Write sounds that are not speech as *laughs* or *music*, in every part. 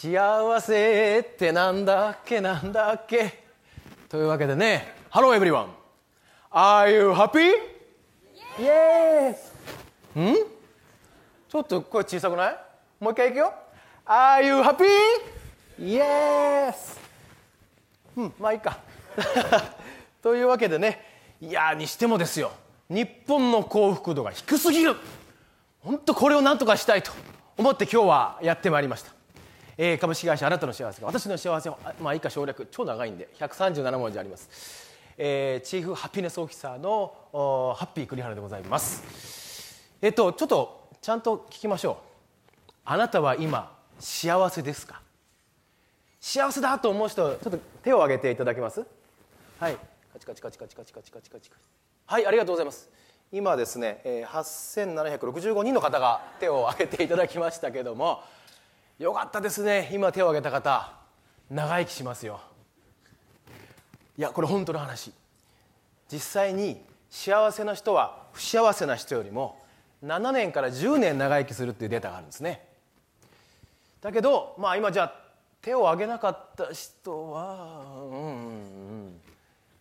幸せってなんだっけなんだっけというわけでね Hello everyone Are you happy? Yes! んちょっと声小さくないもう一回いくよ Are you happy? Yes! うんまあいいか *laughs* というわけでねいやにしてもですよ日本の幸福度が低すぎる本当これを何とかしたいと思って今日はやってまいりましたえー、株式会社あなたの幸せが私の幸せを、まあ、以下省略超長いんで137文字あります、えー、チーフハピネスオフィサーのおーハッピー栗原でございますえっ、とちょっとちゃんと聞きましょうあなたは今幸せですか幸せだと思う人ちょっと手を挙げていただけますはいカチカチカチカチカチカチカチカチはいありがとうございます今ですね、えー、8765人の方が手を挙げていただきましたけどもよかったですね今手を挙げた方長生きしますよいやこれ本当の話実際に幸せな人は不幸せな人よりも7年から10年長生きするっていうデータがあるんですねだけどまあ今じゃあ手を挙げなかった人はうんうんん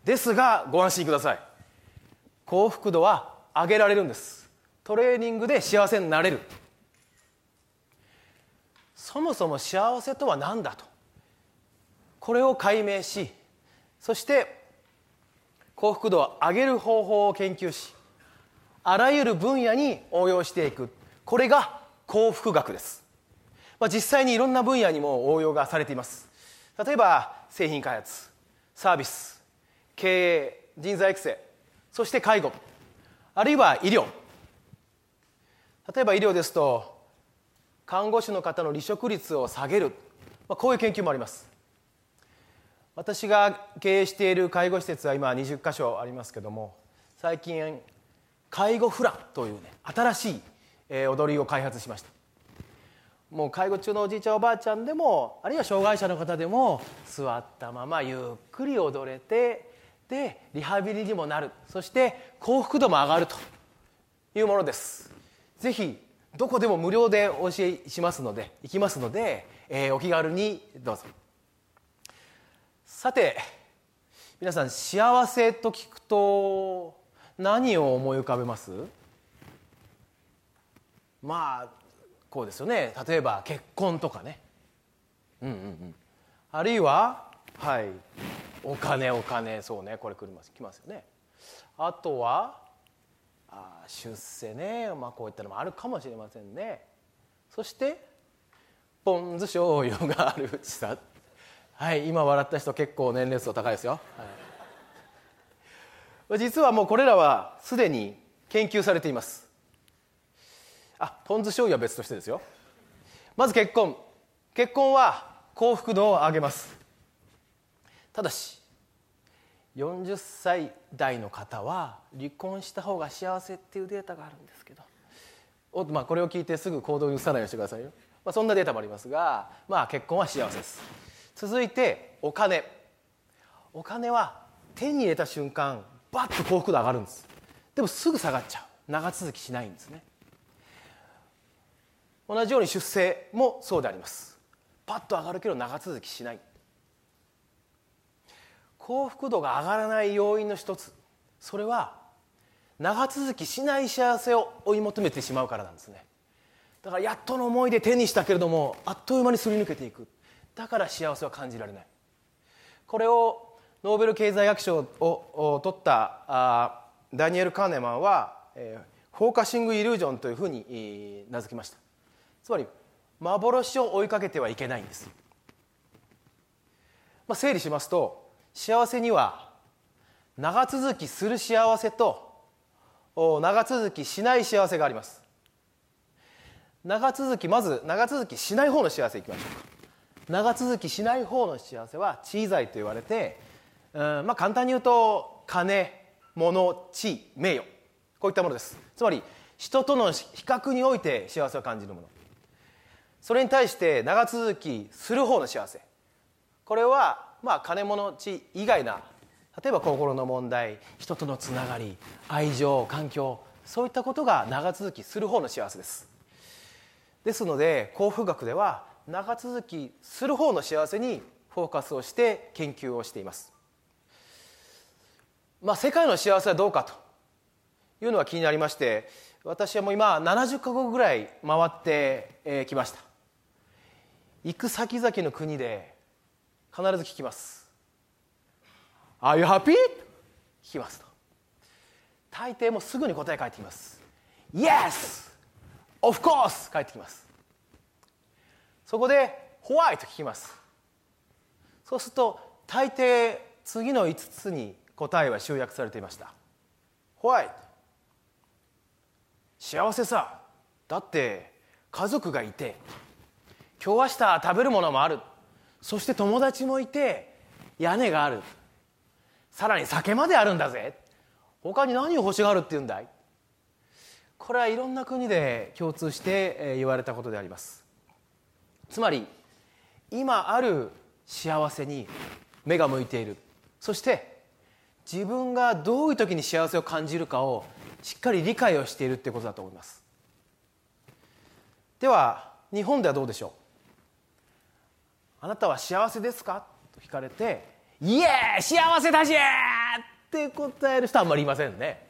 ですがご安心ください幸福度は上げられるんですトレーニングで幸せになれるそもそも幸せとは何だとこれを解明しそして幸福度を上げる方法を研究しあらゆる分野に応用していくこれが幸福学です、まあ、実際にいろんな分野にも応用がされています例えば製品開発サービス経営人材育成そして介護あるいは医療例えば医療ですと看護師の方の離職率を下げる、まあ、こういう研究もあります私が経営している介護施設は今20箇所ありますけども最近介護フラというね新しい、えー、踊りを開発しましたもう介護中のおじいちゃんおばあちゃんでもあるいは障害者の方でも座ったままゆっくり踊れてでリハビリにもなるそして幸福度も上がるというものですぜひどこでも無料でお教えしますので行きますので、えー、お気軽にどうぞさて皆さん幸せと聞くと何を思い浮かべますまあこうですよね例えば結婚とかねうんうんうんあるいははいお金お金そうねこれ来ますよねあとはあ出世ね、まあ、こういったのもあるかもしれませんねそしてポン酢醤油があるうちさはい今笑った人結構年齢層高いですよ、はい、実はもうこれらはすでに研究されていますあポン酢醤油は別としてですよまず結婚結婚は幸福度を上げますただし40歳代の方は離婚した方が幸せっていうデータがあるんですけどお、まあ、これを聞いてすぐ行動に移さないようにしてくださいよ、まあ、そんなデータもありますが、まあ、結婚は幸せです続いてお金お金は手に入れた瞬間バッと幸福度上がるんですでもすぐ下がっちゃう長続きしないんですね同じように出生もそうでありますパッと上がるけど長続きしない幸福度が上がらない要因の一つそれは長続きしない幸せを追い求めてしまうからなんですねだからやっとの思いで手にしたけれどもあっという間にすり抜けていくだから幸せは感じられないこれをノーベル経済学賞を取ったあダニエル・カーネマンは、えー、フォーカシング・イリュージョンというふうに名付けましたつまり幻を追いかけてはいけないんです、まあ、整理しますと幸せには長続きする幸せと長続きしない幸せがあります長続きまず長続きしない方の幸せいきましょうか長続きしない方の幸せは地財と言われてうんまあ簡単に言うと金物地名誉こういったものですつまり人との比較において幸せを感じるものそれに対して長続きする方の幸せこれはまあ、金物地以外な例えば心の問題人とのつながり愛情環境そういったことが長続きする方の幸せですですので幸福学では長続きする方の幸せにフォーカスをして研究をしています、まあ、世界の幸せはどうかというのは気になりまして私はもう今70か国ぐらい回ってきました行く先々の国で必ず聞きます「Are you happy?」聞きますと大抵もすぐに答え返ってきます「Yes! Of course!」返ってきますそこで「Why?」と聞きますそうすると大抵次の5つに答えは集約されていました「Why?」幸せさだって家族がいて今日明日食べるものもあるそして友達もいて屋根があるさらに酒まであるんだぜ他に何を欲しがるっていうんだいこれはいろんな国で共通して言われたことでありますつまり今ある幸せに目が向いているそして自分がどういう時に幸せを感じるかをしっかり理解をしているってことだと思いますでは日本ではどうでしょうあなたは幸せですか?」と聞かれて「いえ幸せだし!」って答える人はあんまりいませんね。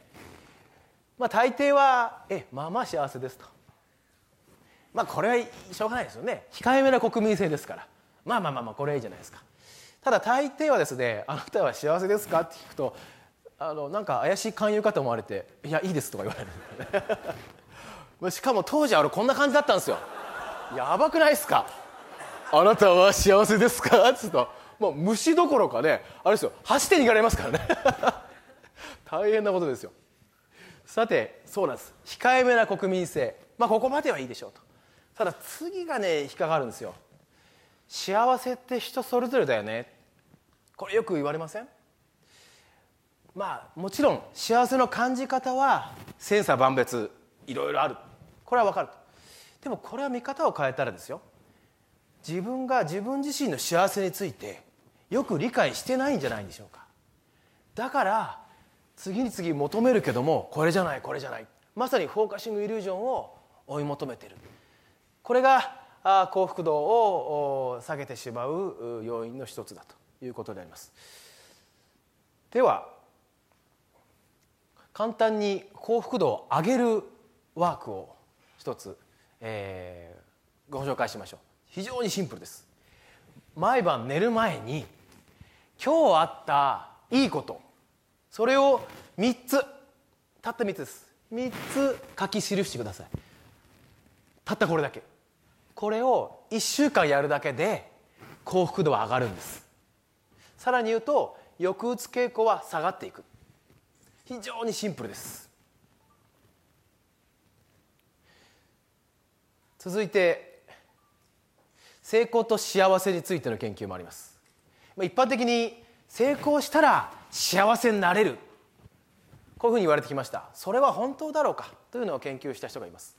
まあ、大抵は「えまあまあ幸せです」と。まあこれはしょうがないですよね控えめな国民性ですからまあまあまあまあこれいいじゃないですかただ大抵はですね「あなたは幸せですか?」って聞くとあのなんか怪しい勧誘かと思われて「いやいいです」とか言われる *laughs* しかも当時あれこんな感じだったんですよやばくないですかあなたは幸せですか?」っつったもう虫どころかねあれですよ走って逃げられますからね *laughs* 大変なことですよさてそうなんです控えめな国民性まあここまではいいでしょうとただ次がね引っかかるんですよ幸せって人それぞれだよねこれよく言われませんまあもちろん幸せの感じ方は千差万別いろいろあるこれは分かるでもこれは見方を変えたらですよ自分が自分自身の幸せについてよく理解してないんじゃないでしょうかだから次に次求めるけどもこれじゃないこれじゃないまさにフォーカシングイリュージョンを追い求めてるこれが幸福度を下げてしまう要因の一つだということでありますでは簡単に幸福度を上げるワークを一つ、えー、ご紹介しましょう非常にシンプルです毎晩寝る前に今日あったいいことそれを3つたった3つです3つ書き記してくださいたったこれだけこれを1週間やるだけで幸福度は上がるんですさらに言うと抑うつ傾向は下がっていく非常にシンプルです続いて成功と幸せについての研究もあります一般的に成功したら幸せになれるこういうふうに言われてきましたそれは本当だろうかというのを研究した人がいます、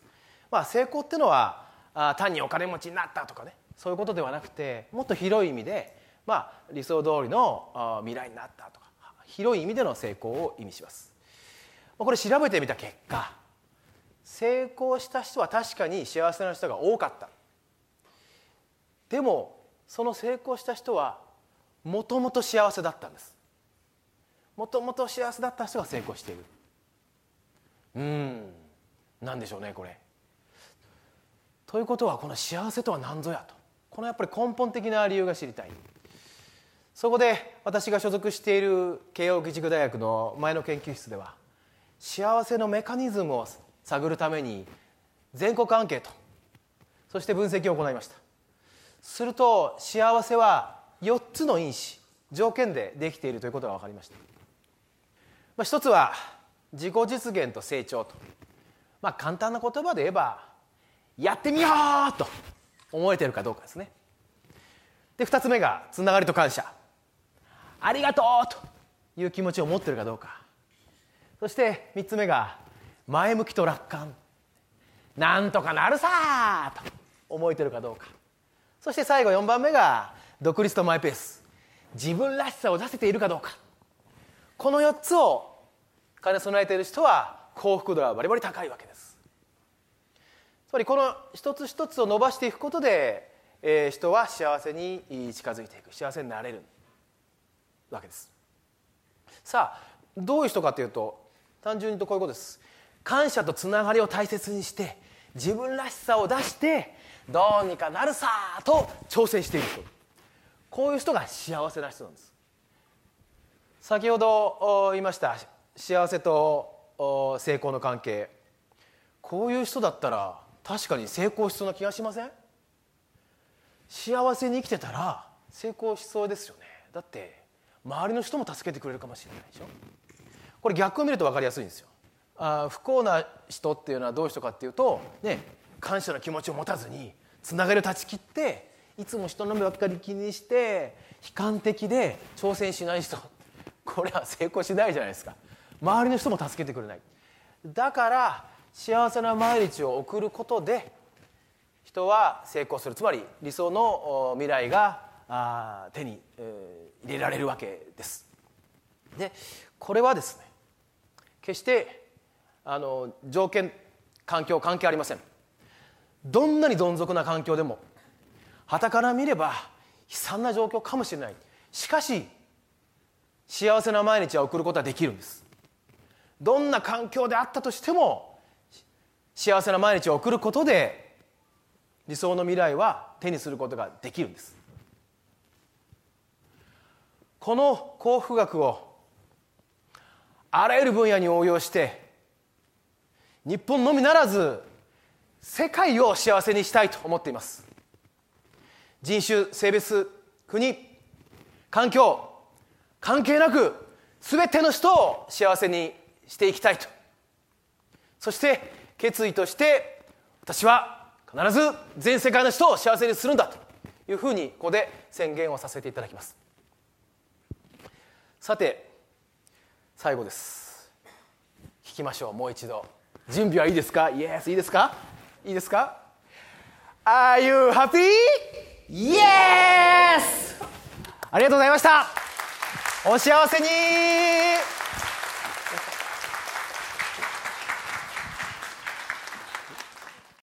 まあ、成功っていうのはあ単にお金持ちになったとかねそういうことではなくてもっと広い意味で、まあ、理想通りの未来になったとか広い意味での成功を意味しますこれ調べてみた結果成功した人は確かに幸せな人が多かったでもその成功した人はもともと幸せだったんですもともと幸せだった人が成功しているうん何でしょうねこれということはこの幸せとは何ぞやとこのやっぱり根本的な理由が知りたいそこで私が所属している慶應義塾大学の前の研究室では幸せのメカニズムを探るために全国アンケートそして分析を行いましたすると幸せは4つの因子条件でできているということが分かりました、まあ、一つは自己実現と成長と、まあ、簡単な言葉で言えばやってみようと思えてるかどうかですねで2つ目がつながりと感謝ありがとうという気持ちを持ってるかどうかそして3つ目が前向きと楽観なんとかなるさと思えてるかどうかそして最後4番目が独立とマイペース自分らしさを出せているかどうかこの4つを兼ね備えている人は幸福度はバリバリ高いわけですつまりこの一つ一つを伸ばしていくことで、えー、人は幸せに近づいていく幸せになれるわけですさあどういう人かというと単純にとこういうことです感謝とつながりを大切にして自分らしさを出してどうにかなるさと挑戦している人こういう人が幸せな人なんです先ほど言いました幸せと成功の関係こういう人だったら確かに成功しそうな気がしません幸せに生きてたら成功しそうですよねだって周りの人も助けてくれるかもしれないでしょこれ逆を見ると分かりやすいんですよあ不幸な人っていうのはどういう人かっていうとね感謝の気持ちを持たずにつながりを断ち切っていつも人の目ばっかり気にして悲観的で挑戦しない人これは成功しないじゃないですか周りの人も助けてくれないだから幸せな毎日を送ることで人は成功するつまり理想の未来が手に入れられるわけですでこれはですね決してあの条件環境関係ありませんどんなにどん底な環境でもはたから見れば悲惨な状況かもしれないしかし幸せな毎日は送ることはできるんですどんな環境であったとしても幸せな毎日を送ることで理想の未来は手にすることができるんですこの幸福学をあらゆる分野に応用して日本のみならず世界を幸せにしたいと思っています人種性別国環境関係なく全ての人を幸せにしていきたいとそして決意として私は必ず全世界の人を幸せにするんだというふうにここで宣言をさせていただきますさて最後です聞きましょうもう一度準備はいいですかイエスいいですかいいですか Are you happy? Yes! ありがとうございましたお幸せに